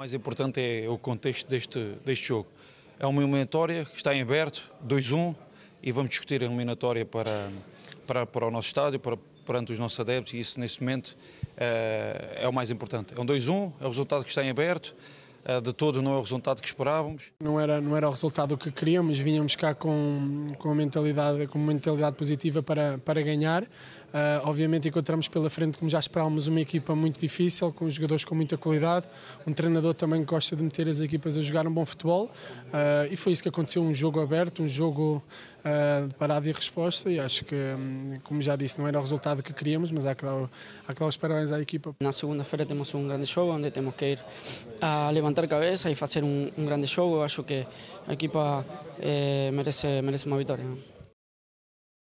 mais importante é o contexto deste, deste jogo. É uma eliminatória que está em aberto, 2-1, e vamos discutir a eliminatória para, para, para o nosso estádio, para, perante os nossos adeptos, e isso neste momento é, é o mais importante. É um 2-1, é o resultado que está em aberto, eh, de todo não é o resultado que esperávamos. Não era, não era o resultado que queríamos, vinhamos cá com, com, a mentalidade, com uma mentalidade positiva para, para ganhar. Uh, obviamente encontramos pela frente, como já esperávamos, uma equipa muito difícil, com jogadores com muita qualidade, um treinador também que gosta de meter as equipas a jogar um bom futebol uh, e foi isso que aconteceu, um jogo aberto, um jogo uh, de parada e resposta e acho que, hum, como já disse, não era o resultado que queríamos, mas há que dar, há que dar os parabéns à equipa. Na segunda-feira temos um grande jogo, onde temos que ir a levantar a cabeça e fazer um, um grande jogo, acho que a equipa eh, merece, merece uma vitória.